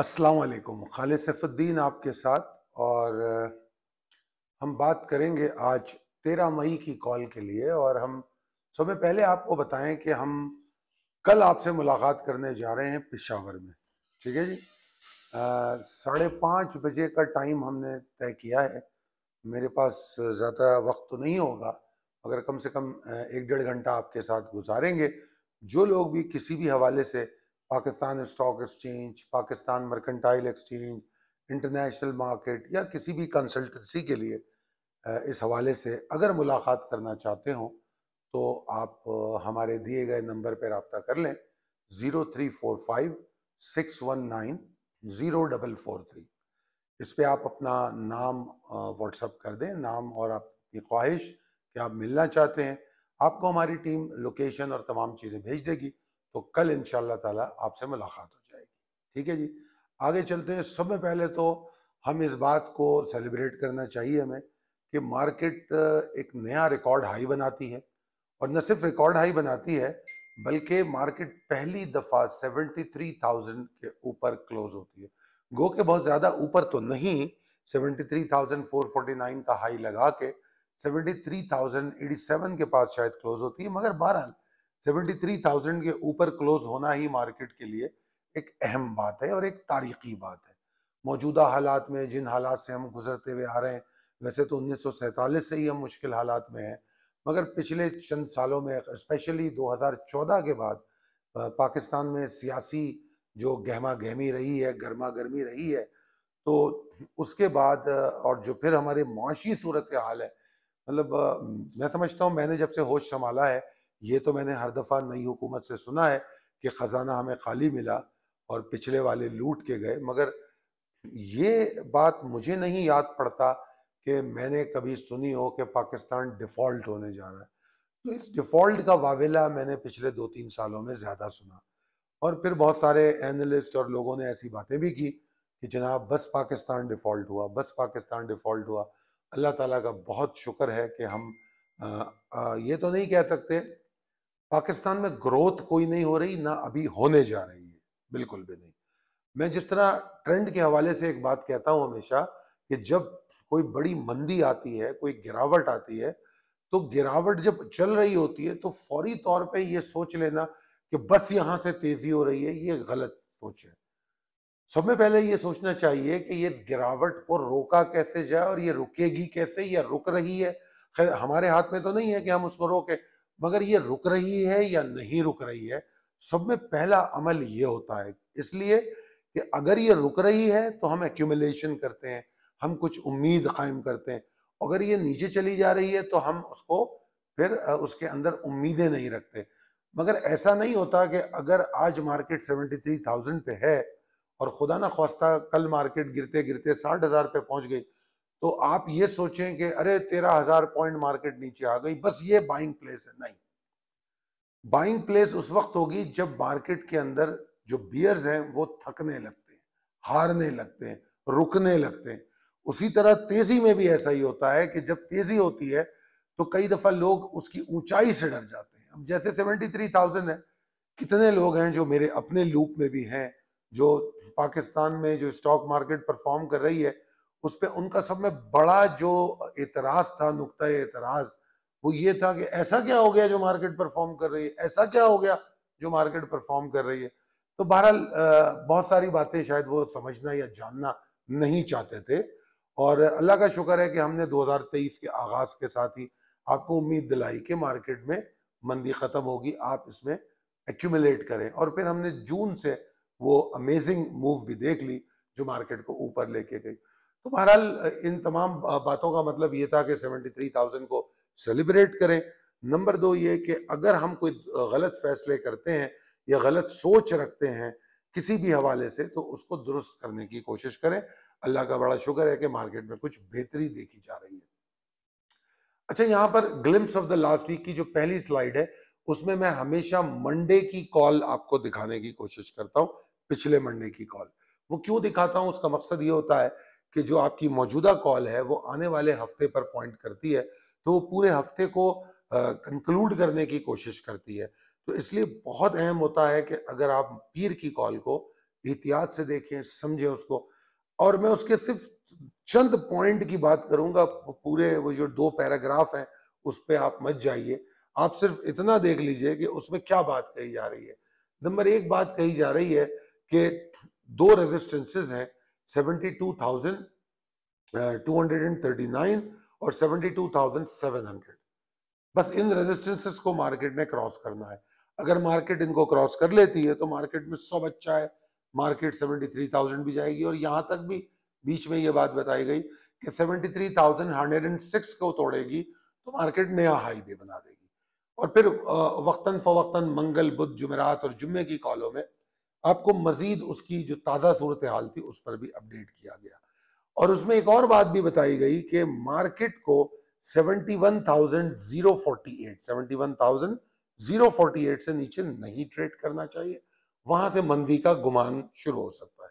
अस्सलाम खालिद सैफुद्दीन आपके साथ और हम बात करेंगे आज तेरह मई की कॉल के लिए और हम सबसे पहले आपको बताएं कि हम कल आपसे मुलाकात करने जा रहे हैं पिशावर में ठीक है जी साढ़े पाँच बजे का टाइम हमने तय किया है मेरे पास ज़्यादा वक्त तो नहीं होगा मगर कम से कम एक डेढ़ घंटा आपके साथ गुजारेंगे जो लोग भी किसी भी हवाले से Pakistan stock exchange Pakistan mercantile exchange international market या किसी भी कंसल्टेंसी के लिए इस हवाले से अगर मुलाकात करना चाहते हों तो आप हमारे दिए गए नंबर पर रबता कर लें zero three four five six one nine zero double four three इस पर आप अपना नाम व्हाट्सअप कर दें नाम और आपकी ख्वाहिश कि आप मिलना चाहते हैं आपको हमारी टीम लोकेशन और तमाम चीज़ें भेज देगी तो कल इन शाह आपसे मुलाकात हो जाएगी ठीक है जी आगे चलते हैं सबसे पहले तो हम इस बात को सेलिब्रेट करना चाहिए हमें कि मार्केट एक नया रिकॉर्ड हाई बनाती है और न सिर्फ रिकॉर्ड हाई बनाती है बल्कि मार्केट पहली दफ़ा 73,000 के ऊपर क्लोज होती है गो के बहुत ज़्यादा ऊपर तो नहीं 73,449 का हाई लगा के 73,087 के पास शायद क्लोज होती है मगर बहरहाल 73,000 के ऊपर क्लोज होना ही मार्केट के लिए एक अहम बात है और एक तारीखी बात है मौजूदा हालात में जिन हालात से हम गुजरते हुए आ रहे हैं वैसे तो उन्नीस से ही हम मुश्किल हालात में हैं मगर पिछले चंद सालों में स्पेशली 2014 के बाद पाकिस्तान में सियासी जो गहमा गहमी रही है गर्मा गर्मी रही है तो उसके बाद और जो फिर हमारे माशी सूरत हाल है मतलब मैं समझता हूँ मैंने जब से होश संभाला है ये तो मैंने हर दफ़ा नई हुकूमत से सुना है कि ख़जाना हमें खाली मिला और पिछले वाले लूट के गए मगर ये बात मुझे नहीं याद पड़ता कि मैंने कभी सुनी हो कि पाकिस्तान डिफ़ॉल्ट होने जा रहा है तो इस डिफ़ॉल्ट का वाविला मैंने पिछले दो तीन सालों में ज़्यादा सुना और फिर बहुत सारे एनालिस्ट और लोगों ने ऐसी बातें भी की कि जनाब बस पाकिस्तान डिफ़ॉल्ट हुआ बस पाकिस्तान डिफ़ॉल्ट हुआ अल्लाह ताला का बहुत शुक्र है कि हम आ, आ, ये तो नहीं कह सकते पाकिस्तान में ग्रोथ कोई नहीं हो रही ना अभी होने जा रही है बिल्कुल भी नहीं मैं जिस तरह ट्रेंड के हवाले से एक बात कहता हूं हमेशा कि जब कोई बड़ी मंदी आती है कोई गिरावट आती है तो गिरावट जब चल रही होती है तो फौरी तौर पे ये सोच लेना कि बस यहाँ से तेजी हो रही है ये गलत सोच है सब में पहले ये सोचना चाहिए कि ये गिरावट को रोका कैसे जाए और ये रुकेगी कैसे या रुक रही है हमारे हाथ में तो नहीं है कि हम उसको रोके मगर ये रुक रही है या नहीं रुक रही है सब में पहला अमल ये होता है इसलिए कि अगर ये रुक रही है तो हम एक्यूमलेशन करते हैं हम कुछ उम्मीद कायम करते हैं अगर ये नीचे चली जा रही है तो हम उसको फिर उसके अंदर उम्मीदें नहीं रखते मगर ऐसा नहीं होता कि अगर आज मार्केट 73,000 पे है और खुदा ना खास्ता कल मार्केट गिरते गिरते साठ हज़ार पे पहुंच गई तो आप ये सोचें कि अरे तेरह हजार पॉइंट मार्केट नीचे आ गई बस ये बाइंग प्लेस है नहीं बाइंग प्लेस उस वक्त होगी जब मार्केट के अंदर जो बियर्स हैं वो थकने लगते हैं हारने लगते हैं रुकने लगते हैं उसी तरह तेजी में भी ऐसा ही होता है कि जब तेजी होती है तो कई दफा लोग उसकी ऊंचाई से डर जाते हैं अब जैसे सेवेंटी थ्री थाउजेंड है कितने लोग हैं जो मेरे अपने लूप में भी हैं जो पाकिस्तान में जो स्टॉक मार्केट परफॉर्म कर रही है उस पर उनका सब में बड़ा जो एतराज था नुकता एतराज वो ये था कि ऐसा क्या हो गया जो मार्केट परफॉर्म कर रही है ऐसा क्या हो गया जो मार्केट परफॉर्म कर रही है तो बहरहाल बहुत सारी बातें शायद वो समझना या जानना नहीं चाहते थे और अल्लाह का शुक्र है कि हमने 2023 के आगाज के साथ ही आपको उम्मीद दिलाई कि मार्केट में मंदी ख़त्म होगी आप इसमें एक्यूमुलेट करें और फिर हमने जून से वो अमेजिंग मूव भी देख ली जो मार्केट को ऊपर लेके गई तो बहरहाल इन तमाम बातों का मतलब ये था कि सेवेंटी थ्री थाउजेंड को सेलिब्रेट करें नंबर दो ये कि अगर हम कोई गलत फैसले करते हैं या गलत सोच रखते हैं किसी भी हवाले से तो उसको दुरुस्त करने की कोशिश करें अल्लाह का बड़ा शुक्र है कि मार्केट में कुछ बेहतरी देखी जा रही है अच्छा यहाँ पर glimpse of the last week की जो पहली स्लाइड है उसमें मैं हमेशा मंडे की कॉल आपको दिखाने की कोशिश करता हूँ पिछले मंडे की कॉल वो क्यों दिखाता हूँ उसका मकसद ये होता है कि जो आपकी मौजूदा कॉल है वो आने वाले हफ्ते पर पॉइंट करती है तो वो पूरे हफ्ते को कंक्लूड करने की कोशिश करती है तो इसलिए बहुत अहम होता है कि अगर आप पीर की कॉल को एहतियात से देखें समझें उसको और मैं उसके सिर्फ चंद पॉइंट की बात करूंगा पूरे वो जो दो पैराग्राफ हैं उस पर आप मत जाइए आप सिर्फ इतना देख लीजिए कि उसमें क्या बात कही जा रही है नंबर एक बात कही जा रही है कि दो रेजिस्टेंसेज हैं 72,239 और 72,700 बस इन रेजिस्टेंसेस को मार्केट ने क्रॉस करना है अगर मार्केट इनको क्रॉस कर लेती है तो मार्केट में सब अच्छा है मार्केट 73,000 भी जाएगी और यहाँ तक भी बीच में ये बात बताई गई कि 73,106 को तोड़ेगी तो मार्केट नया हाई भी बना देगी और फिर वक्ता फवक्तन मंगल बुध जुमेरात और जुम्मे की कॉलों में आपको मजीद उसकी जो ताज़ा सूरत हाल थी उस पर भी अपडेट किया गया और उसमें एक और बात भी बताई गई कि मार्केट को 71,048 71,048 से नीचे नहीं ट्रेड करना चाहिए वहां से मंदी का गुमान शुरू हो सकता है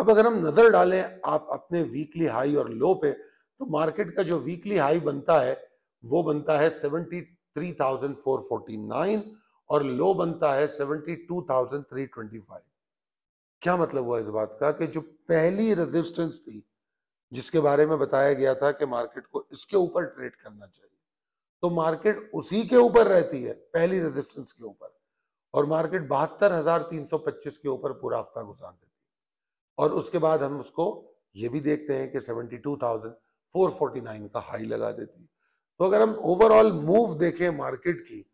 अब अगर हम नज़र डालें आप अपने वीकली हाई और लो पे तो मार्केट का जो वीकली हाई बनता है वो बनता है नाइन और लो बनता है 72,325 क्या मतलब हुआ इस बात का कि जो पहली रेजिस्टेंस थी जिसके बारे में बताया गया था कि मार्केट को इसके ऊपर ट्रेड करना चाहिए तो मार्केट उसी के ऊपर रहती है पहली रेजिस्टेंस के ऊपर और मार्केट बहत्तर हजार तीन सौ पच्चीस के ऊपर पूरा हफ्ता गुजार देती है और उसके बाद हम उसको ये भी देखते हैं कि seventy two thousand four forty nine का हाई लगा देती है तो अगर हम ओवरऑल मूव देखें मार्केट की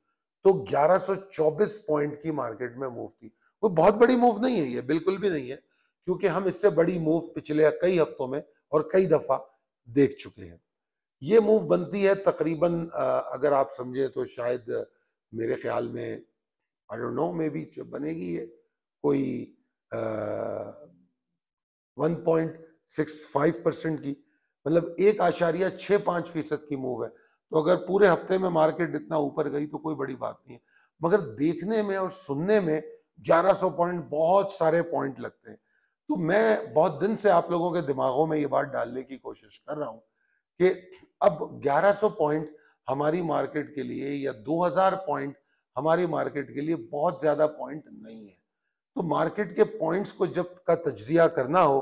तो 1124 पॉइंट की मार्केट में मूव थी कोई बहुत बड़ी मूव नहीं है ये बिल्कुल भी नहीं है क्योंकि हम इससे बड़ी मूव पिछले कई हफ्तों में और कई दफा देख चुके हैं ये मूव बनती है तकरीबन अगर आप समझे तो शायद मेरे ख्याल में I don't know maybe बनेगी ये कोई one point six five percent की मतलब एक आशारिया छः पाँच फीसद की मूव है तो अगर पूरे हफ्ते में मार्केट इतना ऊपर गई तो कोई बड़ी बात नहीं है मगर देखने में और सुनने में 1100 पॉइंट बहुत सारे पॉइंट लगते हैं तो मैं बहुत दिन से आप लोगों के दिमागों में ये बात डालने की कोशिश कर रहा हूं कि अब 1100 पॉइंट हमारी मार्केट के लिए या 2000 पॉइंट हमारी मार्केट के लिए बहुत ज़्यादा पॉइंट नहीं है तो मार्केट के पॉइंट्स को जब का तजिया करना हो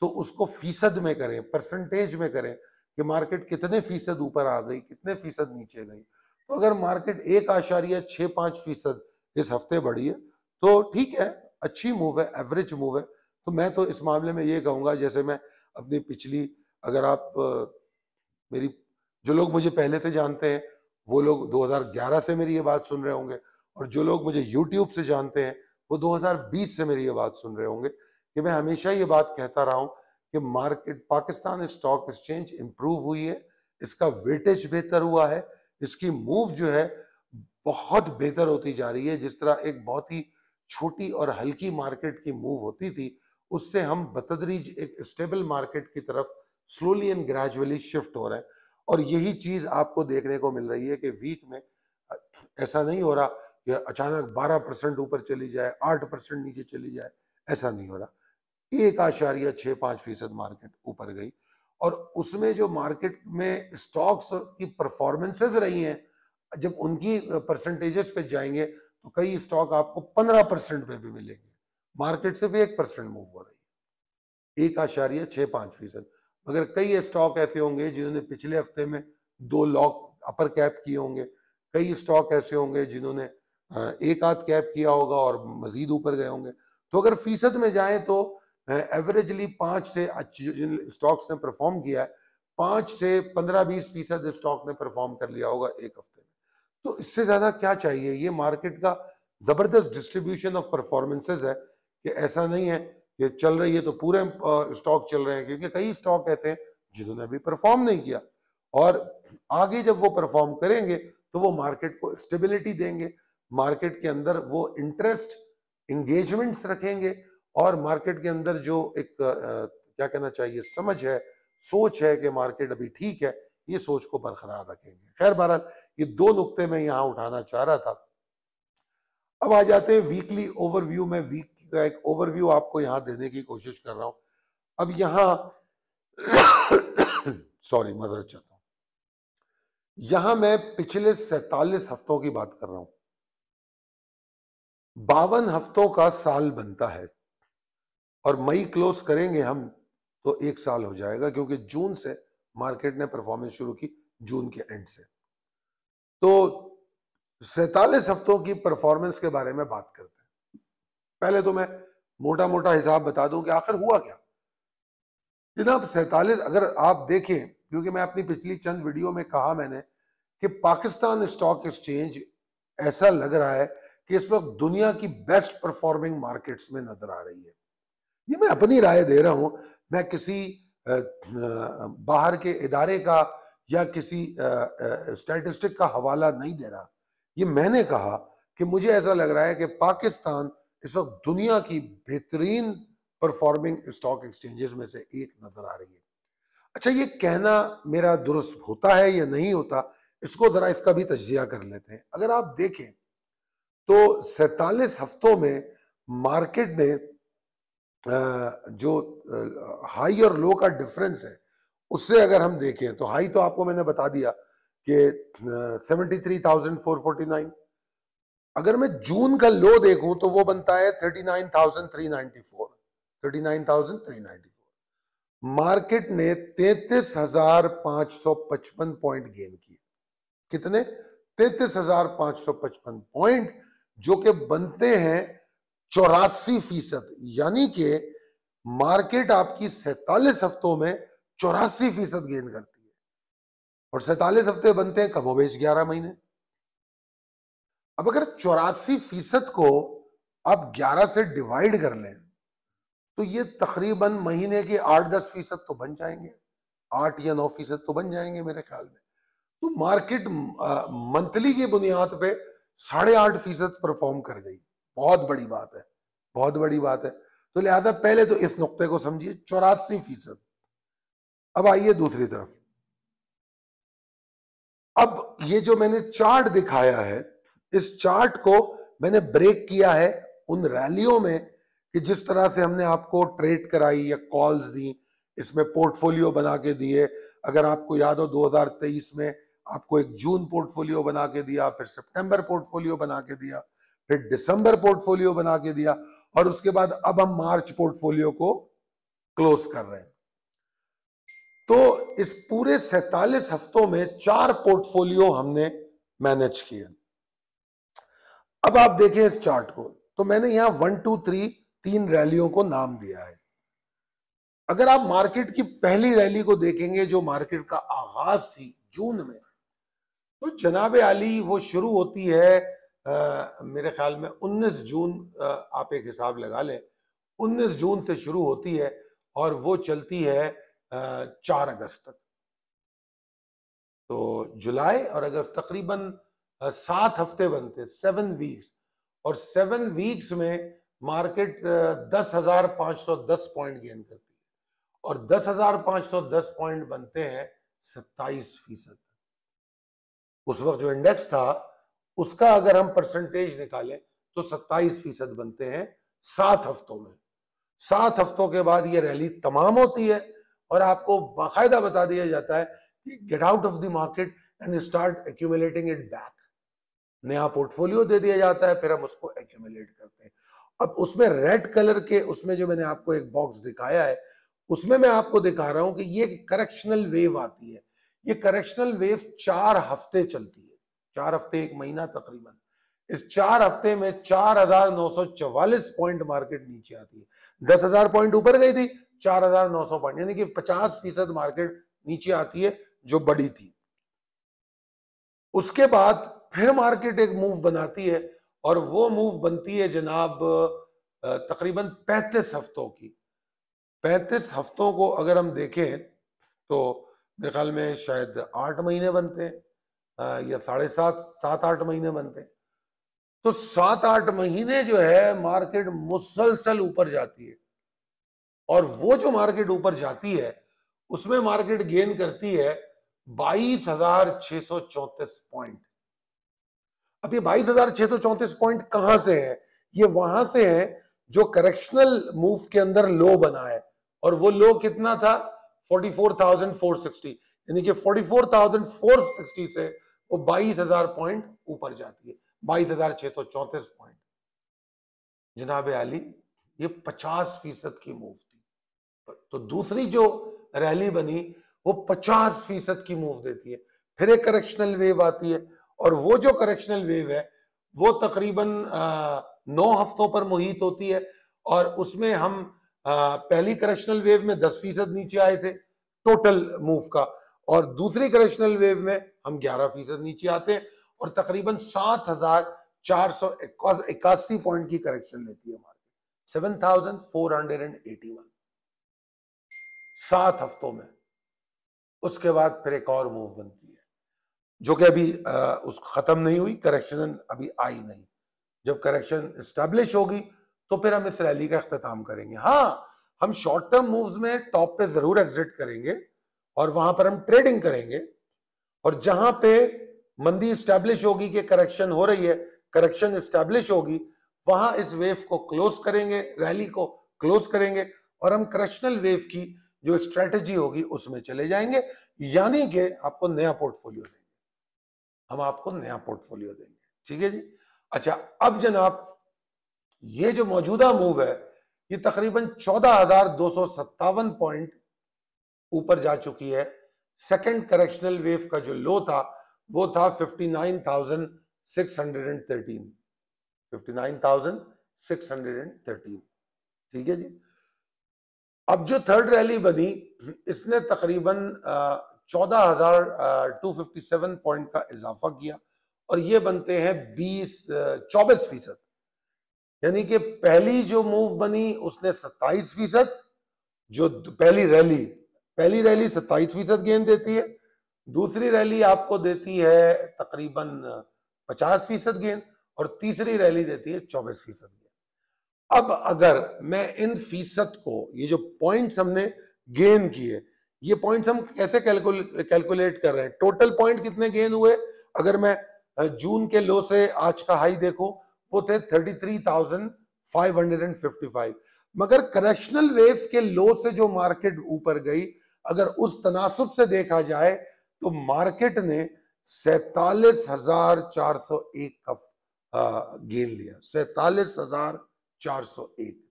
तो उसको फीसद में करें परसेंटेज में करें कि मार्केट कितने फीसद ऊपर आ गई कितने फीसद नीचे गई तो अगर मार्केट एक आशार्य छः पाँच फीसद इस हफ्ते बढ़ी है तो ठीक है अच्छी मूव है एवरेज मूव है तो मैं तो इस मामले में ये कहूँगा जैसे मैं अपनी पिछली अगर आप मेरी जो लोग मुझे पहले से जानते हैं वो लोग 2011 से मेरी ये बात सुन रहे होंगे और जो लोग मुझे YouTube से जानते हैं वो 2020 से मेरी ये बात सुन रहे होंगे कि मैं हमेशा ये बात कहता रहा हूँ कि market Pakistan stock exchange improve हुई है इसका वेटेज बेहतर हुआ है इसकी मूव जो है बहुत बेहतर होती जा रही है जिस तरह एक बहुत ही छोटी और हल्की मार्केट की मूव होती थी उससे हम बतदरीज एक स्टेबल मार्केट की तरफ स्लोली एंड ग्रेजुअली शिफ्ट हो रहा है और यही चीज़ आपको देखने को मिल रही है कि वीक में ऐसा नहीं हो रहा कि अचानक 12 परसेंट ऊपर चली जाए 8 परसेंट नीचे चली जाए ऐसा नहीं हो रहा एक आशारिया छह पांच फीसद मार्केट ऊपर गई और उसमें जो मार्केट में स्टॉक्स की परफॉर्मेंसेज रही हैं जब उनकी परसेंटेजेस पे जाएंगे तो कई स्टॉक आपको पंद्रह परसेंट पे भी मिलेंगे मार्केट सिर्फ एक परसेंट मूव हो रही है एक आशारिया छह पांच फीसद मगर कई स्टॉक ऐसे होंगे जिन्होंने पिछले हफ्ते में दो लॉक अपर कैप किए होंगे कई स्टॉक ऐसे होंगे जिन्होंने एक आध कैप किया होगा और मजीद ऊपर गए होंगे तो अगर फीसद में जाए तो एवरेजली पाँच से अच्छी जिन स्टॉक्स ने परफॉर्म किया है पाँच से पंद्रह बीस फीसद स्टॉक ने परफॉर्म कर लिया होगा एक हफ्ते में तो इससे ज़्यादा क्या चाहिए ये मार्केट का ज़बरदस्त डिस्ट्रीब्यूशन ऑफ परफॉर्मेंसेज है कि ऐसा नहीं है कि चल रही है तो पूरे स्टॉक चल रहे हैं क्योंकि कई स्टॉक ऐसे हैं जिन्होंने अभी परफॉर्म नहीं किया और आगे जब वो परफॉर्म करेंगे तो वो मार्केट को स्टेबिलिटी देंगे मार्केट के अंदर वो इंटरेस्ट इंगेजमेंट्स रखेंगे और मार्केट के अंदर जो एक क्या कहना चाहिए समझ है सोच है कि मार्केट अभी ठीक है ये सोच को बरकरार रखेंगे खैर बहरहाल ये दो नुकते मैं यहाँ उठाना चाह रहा था अब आ जाते हैं वीकली ओवरव्यू में वीक का एक ओवरव्यू आपको यहाँ देने की कोशिश कर रहा हूँ अब यहाँ सॉरी मदर चाहता हूँ यहाँ मैं पिछले सैतालीस हफ्तों की बात कर रहा हूँ बावन हफ्तों का साल बनता है और मई क्लोज करेंगे हम तो एक साल हो जाएगा क्योंकि जून से मार्केट ने परफॉर्मेंस शुरू की जून के एंड से तो सैतालीस हफ्तों की परफॉर्मेंस के बारे में बात करते हैं पहले तो मैं मोटा मोटा हिसाब बता दूं कि आखिर हुआ क्या जनाब सैतालीस अगर आप देखें क्योंकि मैं अपनी पिछली चंद वीडियो में कहा मैंने कि पाकिस्तान स्टॉक एक्सचेंज ऐसा लग रहा है कि इस वक्त दुनिया की बेस्ट परफॉर्मिंग मार्केट्स में नजर आ रही है ये मैं अपनी राय दे रहा हूं मैं किसी बाहर के इदारे का या किसी स्टैटिस्टिक का हवाला नहीं दे रहा ये मैंने कहा कि मुझे ऐसा लग रहा है कि पाकिस्तान इस वक्त दुनिया की बेहतरीन परफॉर्मिंग स्टॉक एक्सचेंजेस में से एक नजर आ रही है अच्छा ये कहना मेरा दुरुस्त होता है या नहीं होता इसको ज़रा इसका भी तजिया कर लेते हैं अगर आप देखें तो सैतालीस हफ्तों में मार्केट ने जो हाई और लो का डिफरेंस है उससे अगर हम देखें तो हाई तो आपको मैंने बता दिया कि seventy three thousand four forty nine अगर मैं जून का लो देखूं तो वो बनता है thirty nine thousand three ninety four thirty nine thousand three ninety four market ने तैतीस हजार पांच सौ पचपन पॉइंट गेन किए कितने तैतीस हजार पांच सौ पचपन पॉइंट जो कि बनते हैं चौरासी फीसद यानी कि मार्केट आपकी सैतालीस हफ्तों में चौरासी फीसद गेन करती है और सैतालीस हफ्ते बनते हैं बेच ग्यारह महीने अब अगर चौरासी फीसद को आप ग्यारह से डिवाइड कर लें तो ये तकरीबन महीने के आठ दस फीसद तो बन जाएंगे आठ या नौ फीसद तो बन जाएंगे मेरे ख्याल में तो मार्केट मंथली की बुनियाद पे साढ़े आठ फीसद परफॉर्म कर गई बहुत बड़ी बात है बहुत बड़ी बात है तो लिहाजा पहले तो इस नुकते को समझिए चौरासी फीसद अब आइए दूसरी तरफ अब ये जो मैंने चार्ट दिखाया है इस चार्ट को मैंने ब्रेक किया है उन रैलियों में कि जिस तरह से हमने आपको ट्रेड कराई या कॉल्स दी इसमें पोर्टफोलियो बना के दिए अगर आपको याद हो 2023 में आपको एक जून पोर्टफोलियो बना के दिया फिर सितंबर पोर्टफोलियो बना के दिया फिर दिसंबर पोर्टफोलियो बना के दिया और उसके बाद अब हम मार्च पोर्टफोलियो को क्लोज कर रहे हैं तो इस पूरे सैतालीस हफ्तों में चार पोर्टफोलियो हमने मैनेज किए अब आप देखें इस चार्ट को तो मैंने यहां वन टू थ्री तीन रैलियों को नाम दिया है अगर आप मार्केट की पहली रैली को देखेंगे जो मार्केट का आगाज थी जून में तो जनाबे आली वो शुरू होती है आ, मेरे ख्याल में 19 जून आ, आप एक हिसाब लगा लें 19 जून से शुरू होती है और वो चलती है चार अगस्त तक तो जुलाई और अगस्त तकरीबन सात हफ्ते बनते सेवन वीक्स और सेवन वीक्स में मार्केट दस हजार पांच सौ दस पॉइंट गेन करती है और दस हजार पांच सौ दस पॉइंट बनते हैं सत्ताईस फीसद उस वक्त जो इंडेक्स था उसका अगर हम परसेंटेज निकालें तो 27 फीसद बनते हैं सात हफ्तों में सात हफ्तों के बाद ये रैली तमाम होती है और आपको बाकायदा बता दिया जाता है कि get out of the market and start accumulating it back नया पोर्टफोलियो दे दिया जाता है फिर हम उसको एक्यूमुलेट करते हैं अब उसमें रेड कलर के उसमें जो मैंने आपको एक बॉक्स दिखाया है उसमें मैं आपको दिखा रहा हूं कि ये करेक्शनल वेव आती है ये करेक्शनल वेव चार हफ्ते चलती है चार हफ्ते एक महीना तकरीबन इस चार हफ्ते में चार हजार नौ सौ चवालीस पॉइंट मार्केट नीचे आती है दस हजार पॉइंट ऊपर गई थी चार हजार नौ सौ पॉइंट यानी कि पचास फीसद मार्केट नीचे आती है जो बड़ी थी उसके बाद फिर मार्केट एक मूव बनाती है और वो मूव बनती है जनाब तकरीबन पैंतीस हफ्तों की पैंतीस हफ्तों को अगर हम देखें तो मेरे ख्याल में शायद आठ महीने बनते हैं या साढ़े सात सात आठ महीने बनते तो सात आठ महीने जो है मार्केट मुसलसल ऊपर जाती है और वो जो मार्केट ऊपर जाती है उसमें मार्केट गेन करती है बाईस हजार छह सौ चौतीस पॉइंट अब ये बाईस हजार छह सौ चौतीस पॉइंट कहां से है ये वहां से है जो करेक्शनल मूव के अंदर लो बना है और वो लो कितना था forty four thousand four sixty यानी कि forty four thousand four sixty से वो 22,000 पॉइंट ऊपर जाती है बाईस हजार छह सौ पॉइंट जनाब अली ये 50 फीसद की मूव थी तो दूसरी जो रैली बनी वो 50 फीसद की मूव देती है फिर एक करेक्शनल वेव आती है और वो जो करेक्शनल वेव है वो तकरीबन नौ हफ्तों पर मुहित होती है और उसमें हम आ, पहली करेक्शनल वेव में दस फीसद नीचे आए थे टोटल मूव का और दूसरी करेक्शनल वेव में हम 11 फीसद नीचे आते हैं और तकरीबन सात हजार चार सौ इक्यासी पॉइंट की करेक्शन लेती है market seven thousand four hundred and eighty one सात हफ्तों में उसके बाद फिर एक और मूव बनती है जो कि अभी आ, उस खत्म नहीं हुई करेक्शन अभी आई नहीं जब करेक्शन स्टैब्लिश होगी तो फिर हम इस रैली का अख्ताम करेंगे हाँ हम शॉर्ट टर्म मूव्स में टॉप पे जरूर एग्जिट करेंगे और वहां पर हम ट्रेडिंग करेंगे और जहां पे मंदी स्टैब्लिश होगी कि करेक्शन हो रही है करेक्शन स्टैब्लिश होगी वहां इस वेव को क्लोज करेंगे रैली को क्लोज करेंगे और हम करेक्शनल वेव की जो स्ट्रेटेजी होगी उसमें चले जाएंगे यानी कि आपको नया पोर्टफोलियो देंगे हम आपको नया पोर्टफोलियो देंगे ठीक है जी अच्छा अब जनाब ये जो मौजूदा मूव है ये तकरीबन चौदह हजार दो सौ सत्तावन पॉइंट ऊपर जा चुकी है सेकेंड करेक्शनल वेव का जो लो था वो था 59,613 59,613 ठीक है जी अब जो थर्ड रैली बनी इसने तकरीबन चौदह हजार टू फिफ्टी सेवन पॉइंट का इजाफा किया और ये बनते हैं बीस चौबीस फीसद यानी कि पहली जो मूव बनी उसने सत्ताईस फीसद जो पहली रैली पहली रैली सत्ताईस फीसद गेंद देती है दूसरी रैली आपको देती है तकरीबन पचास फीसद गेंद और तीसरी रैली देती है चौबीस फीसद गेंद अब अगर मैं इन फीसद को ये जो पॉइंट्स हमने गेन किए ये पॉइंट्स हम कैसे कैलकुलेट कर रहे हैं टोटल पॉइंट कितने गेन हुए अगर मैं जून के लो से आज का हाई देखूं वो थे 33,555 मगर करेक्शनल वेव के लो से जो मार्केट ऊपर गई अगर उस तनासुब से देखा जाए तो मार्केट ने सैतालीस हजार चार सौ एक का गेन लिया सैतालीस हजार चार सौ एक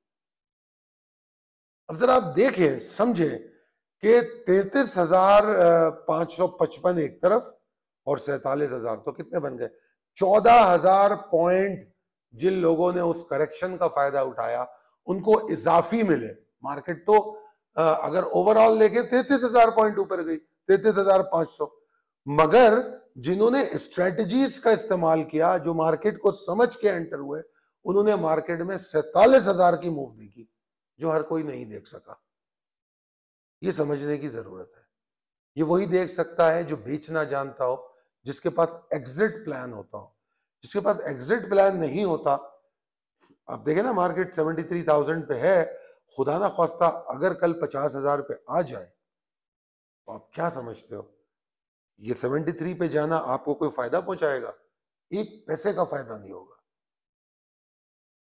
अब जरा आप देखें समझें कि तैतीस हजार पांच सौ पचपन एक तरफ और सैतालीस हजार तो कितने बन गए चौदह हजार पॉइंट जिन लोगों ने उस करेक्शन का फायदा उठाया उनको इजाफी मिले मार्केट तो अगर ओवरऑल देखें तैतीस हजार पॉइंट ऊपर गई तैतीस हजार पांच सौ मगर जिन्होंने स्ट्रेटजीज का इस्तेमाल किया जो मार्केट को समझ के एंटर हुए उन्होंने मार्केट में सैतालीस हजार की मूव देखी जो हर कोई नहीं देख सका ये समझने की जरूरत है ये वही देख सकता है जो बेचना जानता हो जिसके पास एग्जिट प्लान होता हो जिसके पास एग्जिट प्लान नहीं होता आप देखें ना मार्केट सेवेंटी थ्री थाउजेंड पे है खुदा ना खास्ता अगर कल पचास हजार पे आ जाए तो आप क्या समझते हो ये सेवेंटी थ्री पे जाना आपको कोई फायदा पहुंचाएगा एक पैसे का फायदा नहीं होगा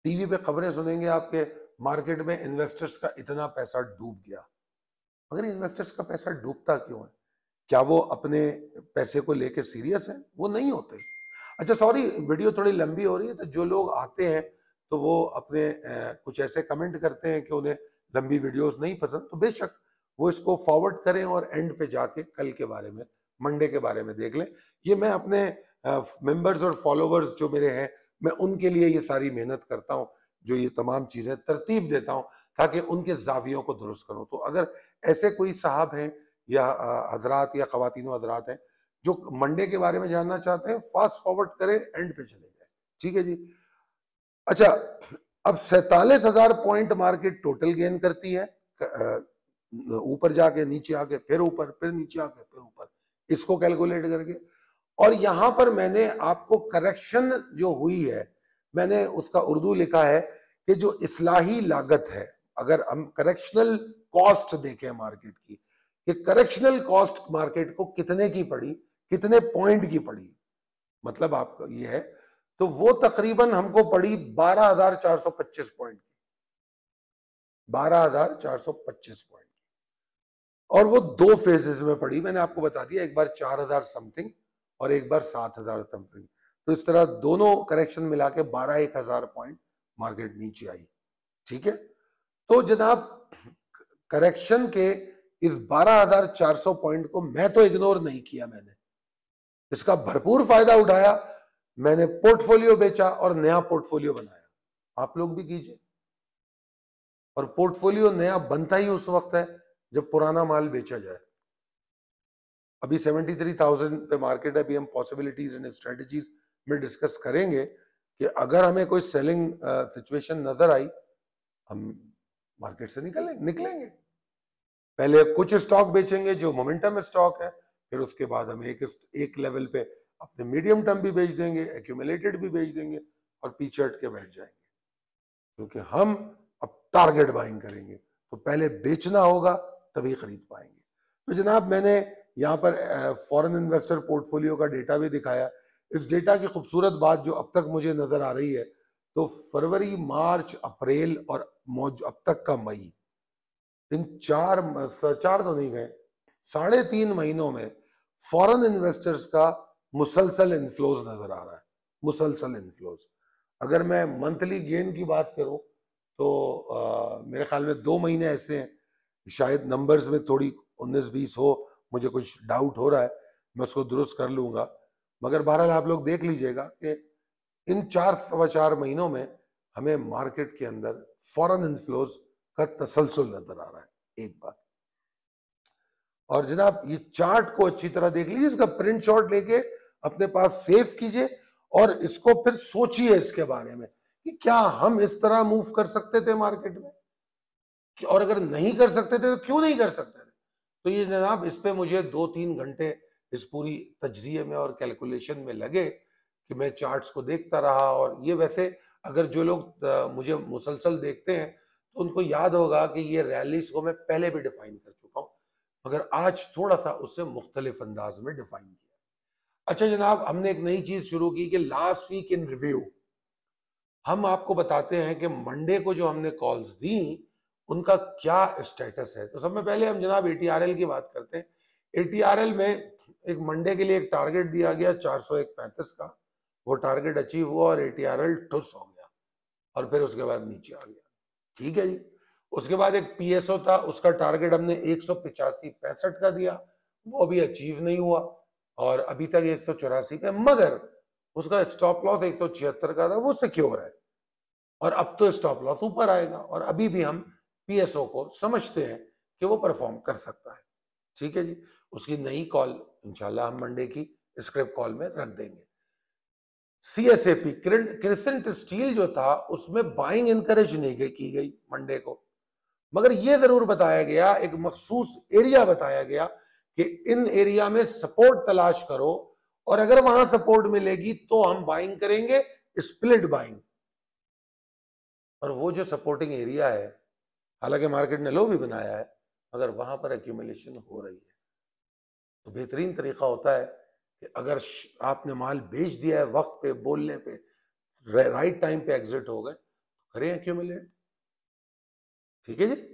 टीवी पे खबरें सुनेंगे आपके मार्केट में इन्वेस्टर्स का इतना पैसा डूब गया मगर इन्वेस्टर्स का पैसा डूबता क्यों है क्या वो अपने पैसे को लेके सीरियस है वो नहीं होते अच्छा सॉरी वीडियो थोड़ी लंबी हो रही है तो जो लोग आते हैं तो वो अपने कुछ ऐसे कमेंट करते हैं कि उन्हें लंबी वीडियोस नहीं पसंद तो बेशक वो इसको फॉरवर्ड करें और एंड पे जाके कल के बारे में मंडे के बारे में देख लें ये मैं अपने मेंबर्स और फॉलोवर्स जो मेरे हैं मैं उनके लिए ये सारी मेहनत करता हूँ जो ये तमाम चीज़ें तरतीब देता हूँ ताकि उनके जावियों को दुरुस्त करूँ तो अगर ऐसे कोई साहब हैं या हजरात या खातिन हजरात हैं जो मंडे के बारे में जानना चाहते हैं फास्ट फॉरवर्ड करें एंड पे चले जाए ठीक है जी अच्छा अब सैतालीस हजार पॉइंट मार्केट टोटल गेन करती है ऊपर जाके नीचे आके फिर ऊपर फिर नीचे आके फिर ऊपर इसको कैलकुलेट करके और यहां पर मैंने आपको करेक्शन जो हुई है मैंने उसका उर्दू लिखा है कि जो इसलाही लागत है अगर हम करेक्शनल कॉस्ट देखें मार्केट की कि करेक्शनल कॉस्ट मार्केट को कितने की पड़ी कितने पॉइंट की पड़ी मतलब आपका ये है तो वो तकरीबन हमको पड़ी 12,425 पॉइंट की 12,425 पॉइंट और वो दो फेजेस में पड़ी मैंने आपको बता दिया एक बार 4,000 समथिंग और एक बार 7,000 समथिंग तो इस तरह दोनों करेक्शन मिला के बारह एक हजार पॉइंट मार्केट नीचे आई ठीक है तो जनाब करेक्शन के इस 12,400 पॉइंट को मैं तो इग्नोर नहीं किया मैंने इसका भरपूर फायदा उठाया मैंने पोर्टफोलियो बेचा और नया पोर्टफोलियो बनाया आप लोग भी कीजिए और पोर्टफोलियो नया बनता ही उस वक्त है जब पुराना माल बेचा जाए अभी 73,000 पे मार्केट है अभी हम पॉसिबिलिटीज एंड स्ट्रेटजीज में डिस्कस करेंगे कि अगर हमें कोई सेलिंग सिचुएशन नजर आई हम मार्केट से निकलें निकलेंगे पहले कुछ स्टॉक बेचेंगे जो मोमेंटम स्टॉक है फिर उसके बाद हम एक एक लेवल पे अपने मीडियम टर्म भी बेच देंगे एक्यूमुलेटेड भी बेच देंगे और पीछे हट के बैठ जाएंगे क्योंकि हम अब टारगेट बाइंग करेंगे तो पहले बेचना होगा तभी खरीद पाएंगे तो जनाब मैंने यहाँ पर फॉरेन इन्वेस्टर पोर्टफोलियो का डेटा भी दिखाया इस डेटा की खूबसूरत बात जो अब तक मुझे नज़र आ रही है तो फरवरी मार्च अप्रैल और अब तक का मई इन चार चार तो नहीं गए साढ़े तीन महीनों में फॉरेन इन्वेस्टर्स का मुसलसल इनफ्लोज नज़र आ रहा है मुसलसल इनफ्लोज अगर मैं मंथली गेन की बात करूं तो आ, मेरे ख्याल में दो महीने ऐसे हैं शायद नंबर्स में थोड़ी उन्नीस बीस हो मुझे कुछ डाउट हो रहा है मैं उसको दुरुस्त कर लूंगा मगर बहरहाल आप लोग देख लीजिएगा कि इन चार सवा चार महीनों में हमें मार्केट के अंदर फॉरन इनफ्लोज का तसलसल नजर आ रहा है एक बात और जनाब ये चार्ट को अच्छी तरह देख लीजिए इसका प्रिंट शॉट लेके अपने पास सेव कीजिए और इसको फिर सोचिए इसके बारे में कि क्या हम इस तरह मूव कर सकते थे मार्केट में और अगर नहीं कर सकते थे तो क्यों नहीं कर सकते थे तो ये जनाब इस पर मुझे दो तीन घंटे इस पूरी तजिए में और कैलकुलेशन में लगे कि मैं चार्ट्स को देखता रहा और ये वैसे अगर जो लोग मुझे मुसलसल देखते हैं तो उनको याद होगा कि ये रैलीस को मैं पहले भी डिफाइन कर चुका हूँ मगर आज थोड़ा सा उससे मुख्तलिफ अंदाज में डिफाइन किया अच्छा जनाब हमने एक नई चीज शुरू की कि लास्ट वीक इन रिव्यू हम आपको बताते हैं कि मंडे को जो हमने कॉल्स दी उनका क्या स्टेटस है तो सबसे पहले हम जनाब ए की बात करते हैं ए में एक मंडे के लिए एक टारगेट दिया गया चार सौ एक पैंतीस का वो टारगेट अचीव हुआ और ए ठुस हो गया और फिर उसके बाद नीचे आ गया ठीक है जी उसके बाद एक पीएसओ था उसका टारगेट हमने एक सौ पिचासी पैंसठ का दिया वो भी अचीव नहीं हुआ और अभी तक एक सौ चौरासी पे मगर उसका स्टॉप लॉस एक सौ छिहत्तर का था वो सिक्योर है और अब तो स्टॉप लॉस ऊपर आएगा और अभी भी हम पीएसओ को समझते हैं कि वो परफॉर्म कर सकता है ठीक है जी उसकी नई कॉल इंशाल्लाह हम मंडे की स्क्रिप्ट कॉल में रख देंगे C S A P Crescent Steel जो था उसमें बाइंग इनकरेज नहीं की गई मंडे को मगर ये जरूर बताया गया एक मखसूस एरिया बताया गया कि इन एरिया में सपोर्ट तलाश करो और अगर वहां सपोर्ट मिलेगी तो हम बाइंग करेंगे स्प्लिट बाइंग और वो जो सपोर्टिंग एरिया है हालांकि मार्केट ने लो भी बनाया है मगर वहां पर एक्यूमुलेशन हो रही है तो बेहतरीन तरीका होता है कि अगर आपने माल बेच दिया है वक्त पे बोलने पे राइट टाइम पे एग्जिट हो गए तो करें एक्यूमुलेट ठीक है जी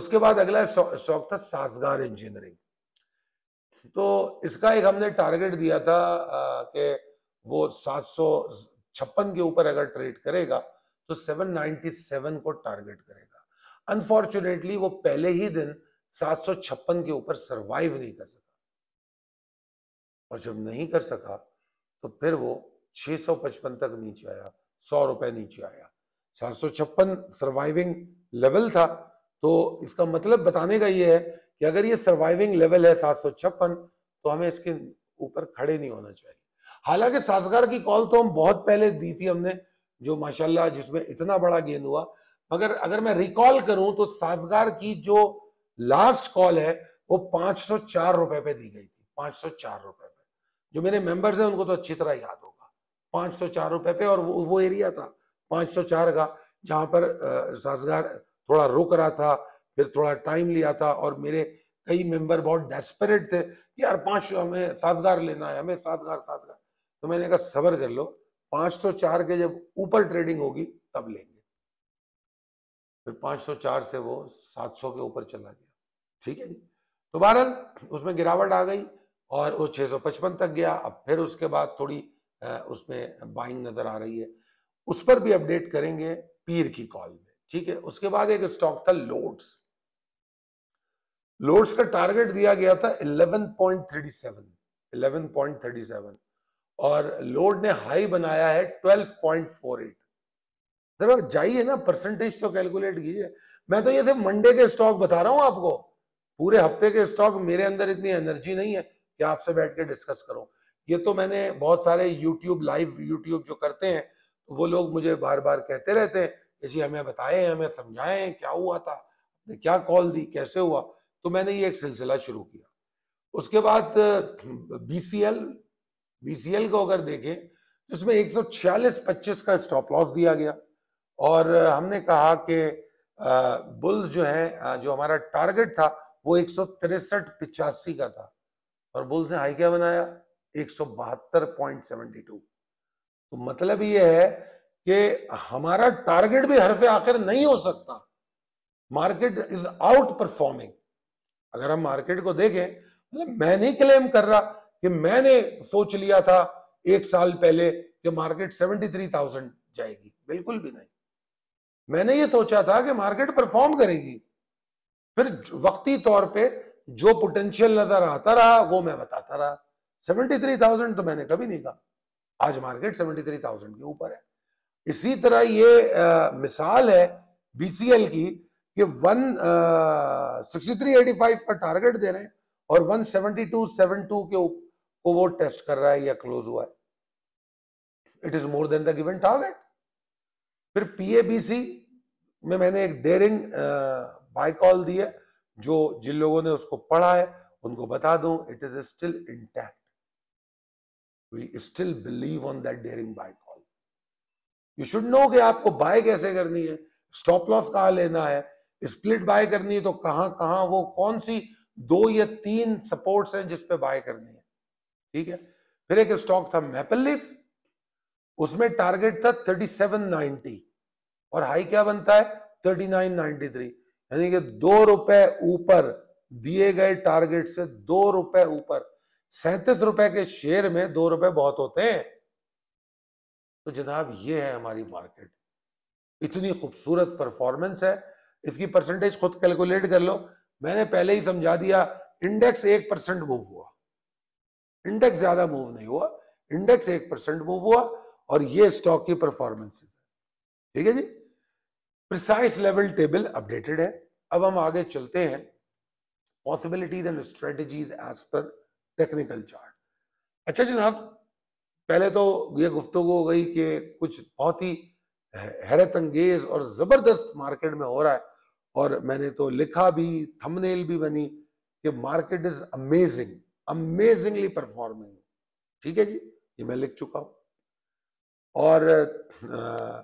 उसके बाद अगला शौक था साजगार इंजीनियरिंग तो इसका एक हमने टारगेट दिया था कि वो सात सौ छप्पन के ऊपर अगर ट्रेड करेगा तो 797 को टारगेट करेगा अनफॉर्चुनेटली वो पहले ही दिन सात सौ छप्पन के ऊपर सरवाइव नहीं कर सका और जब नहीं कर सका तो फिर वो 655 तक नीचे आया सौ रुपए नीचे आया सात सौ छप्पन लेवल था तो इसका मतलब बताने का ये है कि अगर ये सर्वाइविंग लेवल है सात तो हमें इसके ऊपर खड़े नहीं होना चाहिए हालांकि सासगार की कॉल तो हम बहुत पहले दी थी हमने जो माशाल्लाह जिसमें इतना बड़ा गेंद हुआ मगर अगर मैं रिकॉल करूं तो साजगार की जो लास्ट कॉल है वो 504 रुपए पे दी गई थी 504 रुपए पे जो मेरे मेंबर्स हैं उनको तो अच्छी तरह याद होगा 504 रुपए पे और वो वो एरिया था 504 का जहां पर साजगार थोड़ा रुक रहा था फिर थोड़ा टाइम लिया था और मेरे कई मेंबर बहुत डेस्परेट थे यार पांच हमें सातगार लेना है हमें सातगार सातगार तो मैंने कहा सबर कर लो पांच सौ चार के जब ऊपर ट्रेडिंग होगी तब लेंगे फिर पांच सौ चार से वो सात सौ के ऊपर चला गया ठीक है जी तो बहरहाल उसमें गिरावट आ गई और वो छह सौ पचपन तक गया अब फिर उसके बाद थोड़ी उसमें बाइंग नज़र आ रही है उस पर भी अपडेट करेंगे पीर की कॉल में ठीक है उसके बाद एक स्टॉक था लोड्स लोड्स का टारगेट दिया गया था 11.37 11.37 और लोड ने हाई बनाया है 12.48 जरा जाइए ना परसेंटेज तो कैलकुलेट कीजिए मैं तो ये सिर्फ मंडे के स्टॉक बता रहा हूं आपको पूरे हफ्ते के स्टॉक मेरे अंदर इतनी एनर्जी नहीं है कि आपसे बैठ के डिस्कस करूं ये तो मैंने बहुत सारे यूट्यूब लाइव यूट्यूब जो करते हैं वो लोग मुझे बार बार कहते रहते हैं कि जी हमें बताएं हमें समझाएं क्या हुआ था क्या कॉल दी कैसे हुआ तो मैंने ये एक सिलसिला शुरू किया उसके बाद बी सी एल को अगर देखें जिसमें एक सौ छियालीस पच्चीस का स्टॉप लॉस दिया गया और हमने कहा कि बुल्स जो है जो हमारा टारगेट था वो एक सौ तिरसठ पिचासी का था और बुल्स ने हाई क्या बनाया एक सौ बहत्तर पॉइंट सेवेंटी टू तो मतलब ये है कि हमारा टारगेट भी हरफे आखिर नहीं हो सकता मार्केट इज आउट परफॉर्मिंग अगर हम मार्केट को देखें मतलब मैं नहीं क्लेम कर रहा कि मैंने सोच लिया था एक साल पहले कि मार्केट 73,000 जाएगी बिल्कुल भी नहीं मैंने ये सोचा था कि मार्केट परफॉर्म करेगी फिर वक्ती तौर पे जो पोटेंशियल नजर आता रहा वो मैं बताता रहा 73,000 तो मैंने कभी नहीं कहा आज मार्केट 73,000 के ऊपर है इसी तरह ये आ, मिसाल है बीसीएल की कि one sixty three eighty five का टारगेट दे रहे हैं और one seventy two seven two के को वो टेस्ट कर रहा है या क्लोज हुआ है it is more than the given target फिर पीएबीसी में मैंने एक डेयरिंग बाइकॉल दी है जो जिन लोगों ने उसको पढ़ा है उनको बता दूं it is still intact we still believe on that daring buy call you should know कि आपको बाय कैसे करनी है स्टॉप लॉस कहा लेना है स्प्लिट बाय करनी है तो कहां कहां वो कौन सी दो या तीन सपोर्ट्स हैं जिस पे बाय करनी है ठीक है फिर एक स्टॉक था मैपल लिफ उसमें टारगेट था 3790 और हाई क्या बनता है 3993 यानी कि दो रुपए ऊपर दिए गए टारगेट से दो रुपए ऊपर सैंतीस रुपए के शेयर में दो रुपए बहुत होते हैं तो जनाब ये है हमारी मार्केट इतनी खूबसूरत परफॉर्मेंस है इसकी परसेंटेज खुद कैलकुलेट कर लो मैंने पहले ही समझा दिया इंडेक्स एक परसेंट मूव हुआ इंडेक्स ज्यादा मूव नहीं हुआ इंडेक्स एक परसेंट मूव हुआ और ये स्टॉक की परफॉर्मेंस है ठीक है जी प्रिसाइस लेवल टेबल अपडेटेड है अब हम आगे चलते हैं possibilities and strategies as per technical chart अच्छा जनाब पहले तो ये गुफ्तु हो गई कि कुछ बहुत ही हैरत अंगेज और जबरदस्त मार्केट में हो रहा है और मैंने तो लिखा भी थंबनेल भी बनी कि market is amazing amazingly performing ठीक है जी ये मैं लिख चुका हूं और आ,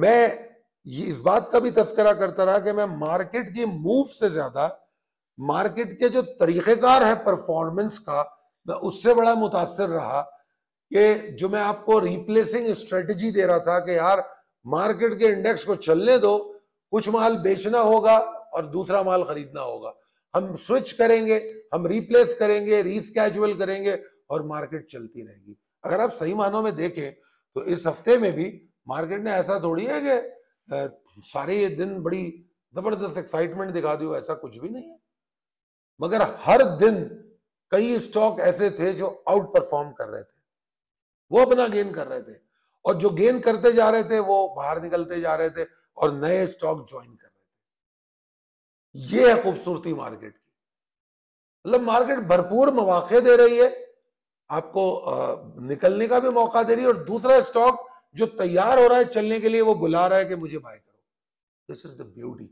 मैं ये इस बात का भी तस्करा करता रहा कि मैं मार्केट की मूव से ज्यादा मार्केट के जो तरीक़ेकार है परफॉर्मेंस का मैं उससे बड़ा मुतासर रहा कि जो मैं आपको रिप्लेसिंग स्ट्रेटजी दे रहा था कि यार मार्केट के इंडेक्स को चलने दो कुछ माल बेचना होगा और दूसरा माल खरीदना होगा हम स्विच करेंगे हम रिप्लेस करेंगे रिस्कैजुअल करेंगे और मार्केट चलती रहेगी अगर आप सही मानों में देखें तो इस हफ्ते में भी मार्केट ने ऐसा थोड़ी है कि सारे दिन बड़ी जबरदस्त एक्साइटमेंट दिखा दी हो ऐसा कुछ भी नहीं है मगर हर दिन कई स्टॉक ऐसे थे जो आउट परफॉर्म कर रहे थे वो अपना गेन कर रहे थे और जो गेन करते जा रहे थे वो बाहर निकलते जा रहे थे और नए स्टॉक ज्वाइन कर रहे थे ये है खूबसूरती मार्केट की मतलब मार्केट भरपूर मौाक़े दे रही है आपको निकलने का भी मौका दे रही है और दूसरा स्टॉक जो तैयार हो रहा है चलने के लिए वो बुला रहा है कि मुझे बाय करो दिस इज द ब्यूटी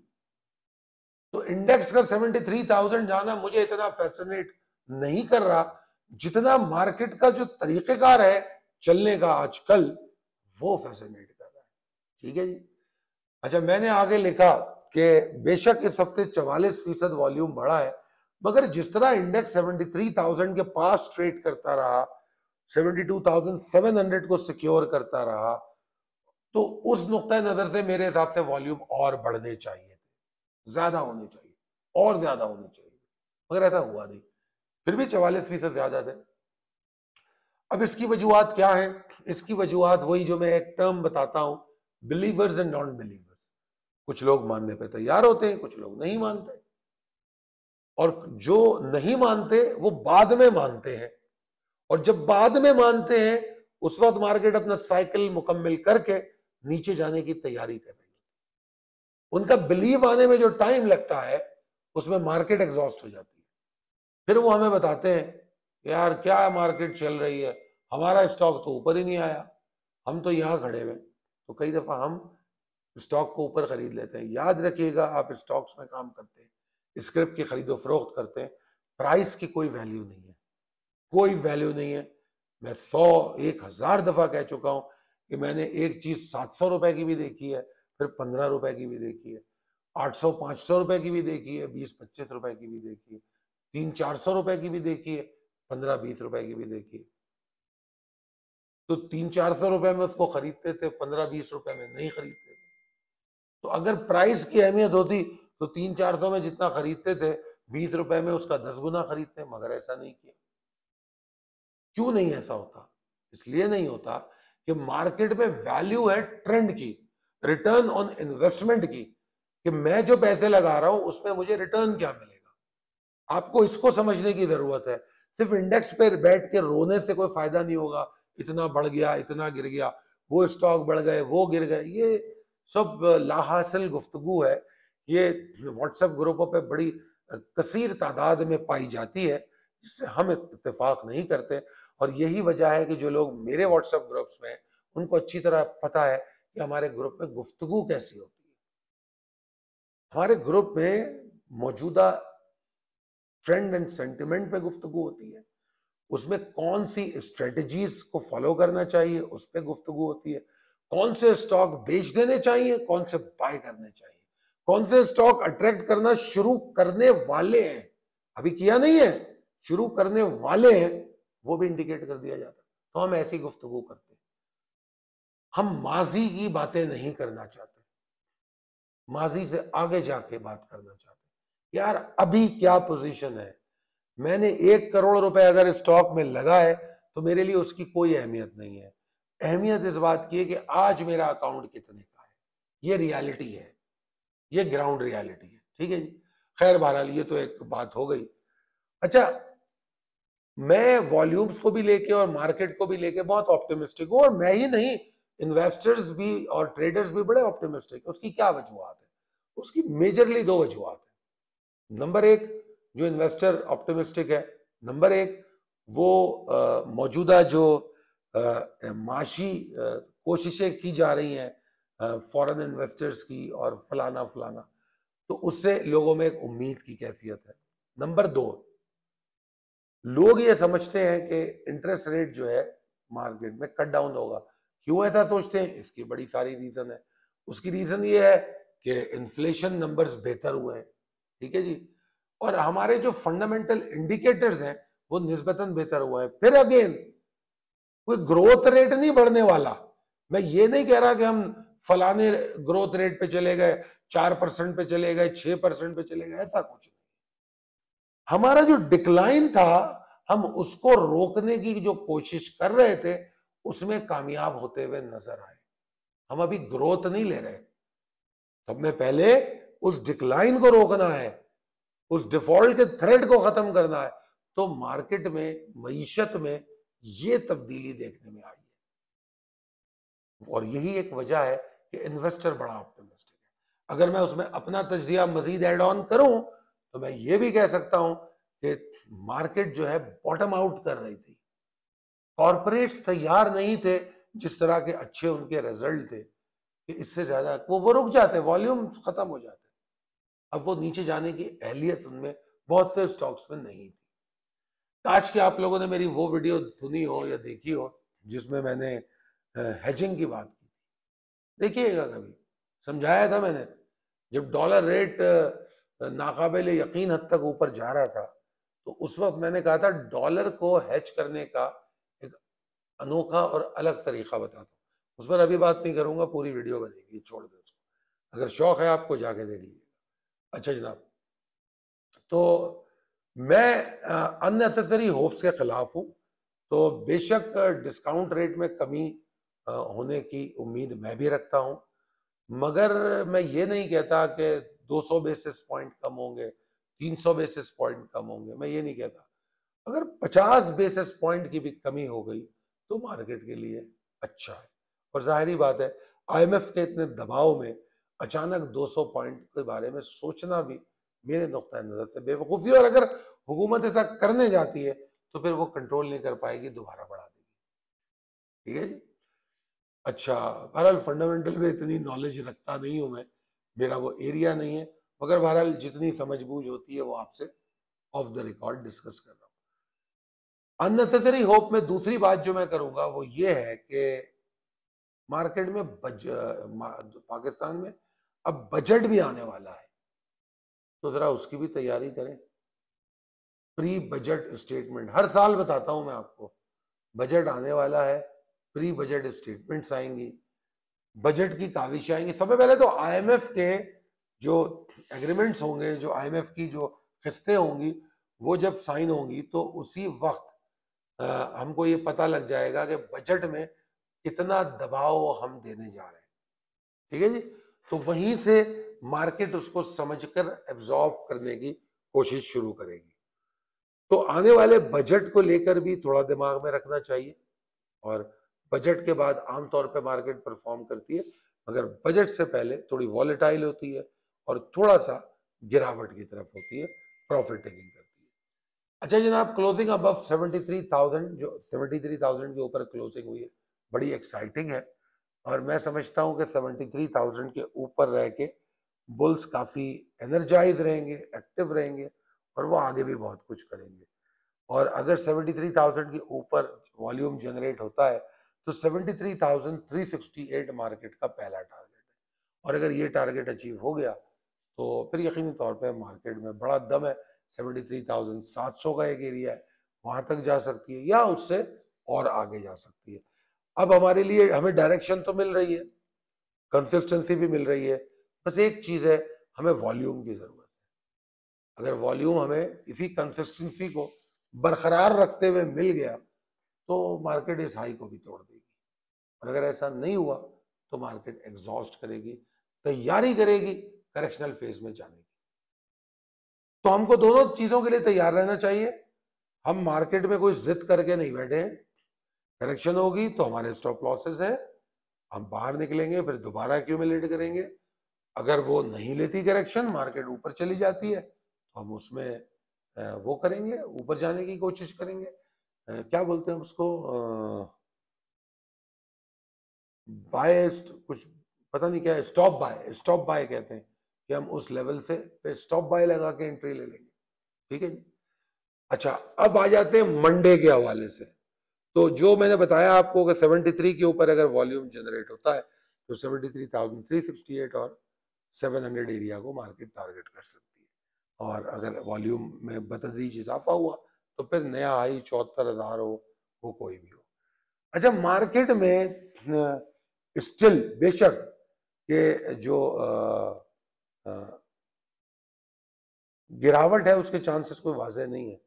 तो इंडेक्स का 73,000 जाना मुझे इतना फैसिनेट नहीं कर रहा जितना मार्केट का जो तरीकेकार है चलने का आजकल वो फैसिनेट कर रहा है ठीक है जी अच्छा मैंने आगे लिखा कि बेशक इस हफ्ते चवालीस फीसद वॉल्यूम बढ़ा है मगर जिस तरह इंडेक्स 73,000 के पास ट्रेड करता रहा 72,700 को सिक्योर करता रहा तो उस नुक़ नज़र से मेरे हिसाब से वॉल्यूम और बढ़ने चाहिए थे ज़्यादा होने चाहिए और ज़्यादा होने चाहिए मगर ऐसा हुआ नहीं फिर भी चवालीस फीसद ज़्यादा थे अब इसकी वजूहत क्या है इसकी वजूहत वही जो मैं एक टर्म बताता हूँ बिलीवर्स एंड नॉन बिलीवर्स कुछ लोग मानने पर तैयार होते हैं कुछ लोग नहीं मानते और जो नहीं मानते वो बाद में मानते हैं और जब बाद में मानते हैं उस वक्त मार्केट अपना साइकिल मुकम्मल करके नीचे जाने की तैयारी कर रही है उनका बिलीव आने में जो टाइम लगता है उसमें मार्केट एग्जॉस्ट हो जाती है फिर वो हमें बताते हैं यार क्या है मार्केट चल रही है हमारा स्टॉक तो ऊपर ही नहीं आया हम तो यहां खड़े हुए तो कई दफ़ा हम स्टॉक को ऊपर खरीद लेते हैं याद रखिएगा आप स्टॉक्स में काम करते हैं स्क्रिप्ट की खरीदो फरोख्त करते हैं प्राइस की कोई वैल्यू नहीं है कोई वैल्यू नहीं है मैं सौ एक हजार दफा कह चुका हूं कि मैंने एक चीज सात सौ रुपए की भी देखी है फिर पंद्रह रुपए की भी देखी है आठ सौ पांच सौ रुपए की भी देखी है बीस पच्चीस रुपए की भी देखी है तीन चार सौ रुपए की भी देखी है पंद्रह बीस रुपए की भी देखी है तो तीन चार सौ रुपए में उसको खरीदते थे पंद्रह बीस रुपए में नहीं खरीदते तो अगर प्राइस की अहमियत होती तो तीन चार सौ में जितना खरीदते थे बीस रुपए में उसका दस गुना खरीदते मगर ऐसा नहीं किया क्यों नहीं ऐसा होता इसलिए नहीं होता कि मार्केट में वैल्यू है ट्रेंड की रिटर्न ऑन इन्वेस्टमेंट की कि मैं जो पैसे लगा रहा हूं उसमें मुझे रिटर्न क्या मिलेगा आपको इसको समझने की जरूरत है सिर्फ इंडेक्स पे बैठ के रोने से कोई फायदा नहीं होगा इतना बढ़ गया इतना गिर गया वो स्टॉक बढ़ गए वो गिर गए ये सब लाहासिल गुफ्तु है ये व्हाट्सएप ग्रुपों पे बड़ी कसीर तादाद में पाई जाती है जिससे हम इतफाक़ नहीं करते और यही वजह है कि जो लोग मेरे व्हाट्सएप ग्रुप्स में उनको अच्छी तरह पता है कि हमारे ग्रुप में गुफ्तु कैसी होती है हमारे ग्रुप में मौजूदा ट्रेंड एंड सेंटिमेंट पे गुफ्तु होती है उसमें कौन सी स्ट्रेटजीज को फॉलो करना चाहिए उस पर गुफ्तु होती है कौन से स्टॉक बेच देने चाहिए कौन से बाय करने चाहिए कौन से स्टॉक अट्रैक्ट करना शुरू करने वाले हैं अभी किया नहीं है शुरू करने वाले हैं वो भी इंडिकेट कर दिया जाता तो हम ऐसी गुफ्तगु करते हम माजी की बातें नहीं करना चाहते माजी से आगे जाके बात करना चाहते यार अभी क्या पोजीशन है मैंने एक करोड़ रुपए अगर स्टॉक में लगा है तो मेरे लिए उसकी कोई अहमियत नहीं है अहमियत इस बात की है कि आज मेरा अकाउंट कितने का है ये रियलिटी है ये ग्राउंड रियलिटी है ठीक है जी खैर बहरहाल ये तो एक बात हो गई अच्छा मैं वॉल्यूम्स को भी लेके और मार्केट को भी लेके बहुत ऑप्टिमिस्टिक हूँ और मैं ही नहीं इन्वेस्टर्स भी और ट्रेडर्स भी बड़े ऑप्टिमिस्टिक है उसकी क्या वजुहत है उसकी मेजरली दो वजुहत है नंबर एक जो इन्वेस्टर ऑप्टिमिस्टिक है नंबर एक वो मौजूदा जो माशी कोशिशें की जा रही हैं फॉरेन इन्वेस्टर्स की और फलाना फलाना तो उससे लोगों में एक उम्मीद की कैफियत है नंबर दो लोग ये समझते हैं कि इंटरेस्ट रेट जो है मार्केट में कट डाउन होगा क्यों ऐसा सोचते हैं इसकी बड़ी सारी रीजन है उसकी रीजन ये है कि इन्फ्लेशन नंबर्स बेहतर हुए हैं ठीक है जी और हमारे जो फंडामेंटल इंडिकेटर्स हैं वो निस्बतन बेहतर हुए हैं फिर अगेन कोई ग्रोथ रेट नहीं बढ़ने वाला मैं ये नहीं कह रहा कि हम फलाने ग्रोथ रेट पे चले गए चार परसेंट पे चले गए छह परसेंट पे चले गए ऐसा कुछ नहीं हमारा जो डिक्लाइन था हम उसको रोकने की जो कोशिश कर रहे थे उसमें कामयाब होते हुए नजर आए हम अभी ग्रोथ नहीं ले रहे सब में पहले उस डिक्लाइन को रोकना है उस डिफॉल्ट के थ्रेड को खत्म करना है तो मार्केट में मीशत में ये तब्दीली देखने में आई है और यही एक वजह है कि इन्वेस्टर बड़ा ऑप्टोमिस्टिक है अगर मैं उसमें अपना तजिया मजीद एड ऑन करूं तो मैं ये भी कह सकता हूं कि मार्केट जो है बॉटम आउट कर रही थी कॉरपोरेट्स तैयार नहीं थे जिस तरह के अच्छे उनके रिजल्ट थे कि इससे ज्यादा वो वो रुक जाते वॉल्यूम खत्म हो जाते अब वो नीचे जाने की अहलियत उनमें बहुत से स्टॉक्स में नहीं थी काश के आप लोगों ने मेरी वो वीडियो सुनी हो या देखी हो जिसमें मैंने हेजिंग की बात की देखिएगा कभी समझाया था मैंने जब डॉलर रेट नाकाबिल यकीन हद तक ऊपर जा रहा था तो उस वक्त मैंने कहा था डॉलर को हैच करने का एक अनोखा और अलग तरीका बता दो उस पर अभी बात नहीं करूंगा पूरी वीडियो बनेगी छोड़ दो उसको अगर शौक है आपको जाके देख लीजिएगा अच्छा जनाब तो मैं अननेसेसरी होप्स के खिलाफ हूँ तो बेशक डिस्काउंट रेट में कमी होने की उम्मीद मैं भी रखता हूँ मगर मैं ये नहीं कहता कि 200 बेसिस पॉइंट कम होंगे 300 बेसिस पॉइंट कम होंगे मैं ये नहीं कहता अगर 50 बेसिस पॉइंट की भी कमी हो गई तो मार्केट के लिए अच्छा है और जाहिर बात है आईएमएफ के इतने दबाव में अचानक 200 पॉइंट के बारे में सोचना भी मेरे नुक़ नज़र से बेवकूफ़ी और अगर हुकूमत ऐसा करने जाती है तो फिर वो कंट्रोल नहीं कर पाएगी दोबारा बढ़ा देगी ठीक है जी अच्छा बहरहाल फंडामेंटल में इतनी नॉलेज रखता नहीं हूँ मैं मेरा वो एरिया नहीं है मगर बहरहाल जितनी समझ बूझ होती है वो आपसे ऑफ द रिकॉर्ड डिस्कस कर रहा हूँ अननेसेसरी होप में दूसरी बात जो मैं करूँगा वो ये है कि मार्केट में बज पाकिस्तान में अब बजट भी आने वाला है तो ज़रा उसकी भी तैयारी करें प्री बजट स्टेटमेंट हर साल बताता हूं मैं आपको बजट आने वाला है प्री बजट स्टेटमेंट्स आएंगी बजट की काविश आएंगी सबसे पहले तो आईएमएफ के जो एग्रीमेंट्स होंगे जो आईएमएफ की जो किस्तें होंगी वो जब साइन होंगी तो उसी वक्त आ, हमको ये पता लग जाएगा कि बजट में कितना दबाव हम देने जा रहे हैं ठीक है जी तो वहीं से मार्केट उसको समझकर एब्जॉर्व करने की कोशिश शुरू करेगी तो आने वाले बजट को लेकर भी थोड़ा दिमाग में रखना चाहिए और बजट के बाद आमतौर पर मार्केट परफॉर्म करती है मगर बजट से पहले थोड़ी वॉलेटाइल होती है और थोड़ा सा गिरावट की तरफ होती है प्रॉफिट टेकिंग करती है अच्छा जनाब क्लोजिंग अब सेवेंटी थ्री थाउजेंड जो सेवेंटी थ्री थाउजेंड के ऊपर क्लोजिंग हुई है बड़ी एक्साइटिंग है और मैं समझता हूं कि थ्री थाउजेंड के ऊपर रह के बुल्स काफ़ी एनर्जाइज रहेंगे एक्टिव रहेंगे और वो आगे भी बहुत कुछ करेंगे और अगर 73,000 के ऊपर वॉल्यूम जनरेट होता है तो 73,368 मार्केट का पहला टारगेट है और अगर ये टारगेट अचीव हो गया तो फिर यकीनी तौर पे मार्केट में बड़ा दम है 73,700 का एक एरिया है वहाँ तक जा सकती है या उससे और आगे जा सकती है अब हमारे लिए हमें डायरेक्शन तो मिल रही है कंसिस्टेंसी भी मिल रही है बस एक चीज़ है हमें वॉल्यूम की ज़रूरत अगर वॉल्यूम हमें इसी कंसिस्टेंसी को बरकरार रखते हुए मिल गया तो मार्केट इस हाई को भी तोड़ देगी और अगर ऐसा नहीं हुआ तो मार्केट एग्जॉस्ट करेगी तैयारी करेगी करेक्शनल फेज में जाने की तो हमको दोनों चीजों के लिए तैयार रहना चाहिए हम मार्केट में कोई जिद करके नहीं बैठे हैं करेक्शन होगी तो हमारे स्टॉप लॉसेस है हम बाहर निकलेंगे फिर दोबारा क्यूमिलेट करेंगे अगर वो नहीं लेती करेक्शन मार्केट ऊपर चली जाती है हम उसमें वो करेंगे ऊपर जाने की कोशिश करेंगे क्या बोलते हैं उसको बाय कुछ पता नहीं क्या है स्टॉप बाय स्टॉप बाय कहते हैं कि हम उस लेवल से पे स्टॉप बाय लगा के एंट्री ले लेंगे ठीक है जी अच्छा अब आ जाते हैं मंडे के हवाले से तो जो मैंने बताया आपको कि 73 के ऊपर अगर वॉल्यूम जनरेट होता है तो 73,368 और 700 एरिया को मार्केट टारगेट कर सकते और अगर वॉल्यूम में बतदरीज इजाफा हुआ तो फिर नया हाई चौहत्तर हज़ार हो वो कोई भी हो अच्छा मार्केट में स्टिल बेशक के जो आ, आ, गिरावट है उसके चांसेस कोई वाजह नहीं है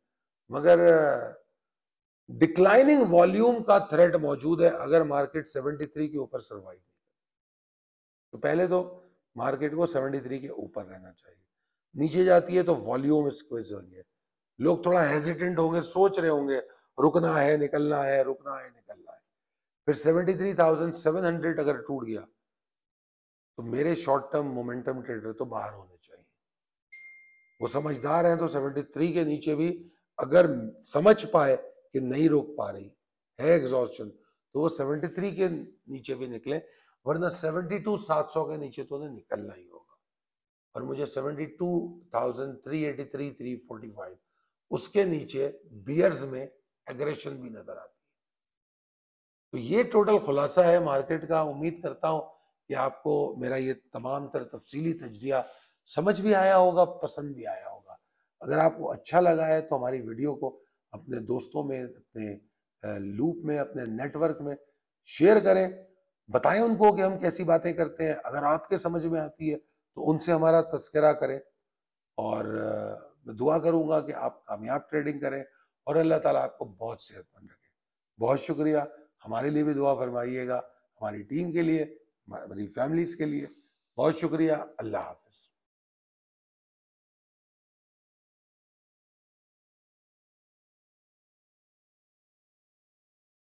मगर डिक्लाइनिंग वॉल्यूम का थ्रेट मौजूद है अगर मार्केट 73 के ऊपर सर्वाइव नहीं तो पहले तो मार्केट को 73 के ऊपर रहना चाहिए नीचे जाती है तो वॉल्यूम स्क्वेज हो है लोग थोड़ा हेजिटेंट होंगे सोच रहे होंगे रुकना है निकलना है रुकना है निकलना है फिर 73,700 अगर टूट गया तो मेरे शॉर्ट टर्म मोमेंटम ट्रेडर तो बाहर होने चाहिए वो समझदार हैं तो 73 के नीचे भी अगर समझ पाए कि नहीं रोक पा रही है एग्जॉस्टन तो वो 73 के नीचे भी निकले वरना 72 700 के नीचे तो उन्हें निकलना ही और मुझे seventy two thousand three eighty three three forty five उसके नीचे बियर्स में एग्रेशन भी नजर आती है तो ये टोटल खुलासा है मार्केट का उम्मीद करता हूँ कि आपको मेरा ये तमाम तर तफसीली तजिया समझ भी आया होगा पसंद भी आया होगा अगर आपको अच्छा लगा है तो हमारी वीडियो को अपने दोस्तों में अपने लूप में अपने नेटवर्क में शेयर करें बताएं उनको कि हम कैसी बातें करते हैं अगर आपके समझ में आती है तो उनसे हमारा तस्करा करें और मैं दुआ करूँगा कि आप कामयाब ट्रेडिंग करें और अल्लाह ताला आपको बहुत सेहतमंद रखे बहुत शुक्रिया हमारे लिए भी दुआ फरमाइएगा हमारी टीम के लिए हमारी फैमिलीज़ के लिए बहुत शुक्रिया अल्लाह हाफिज़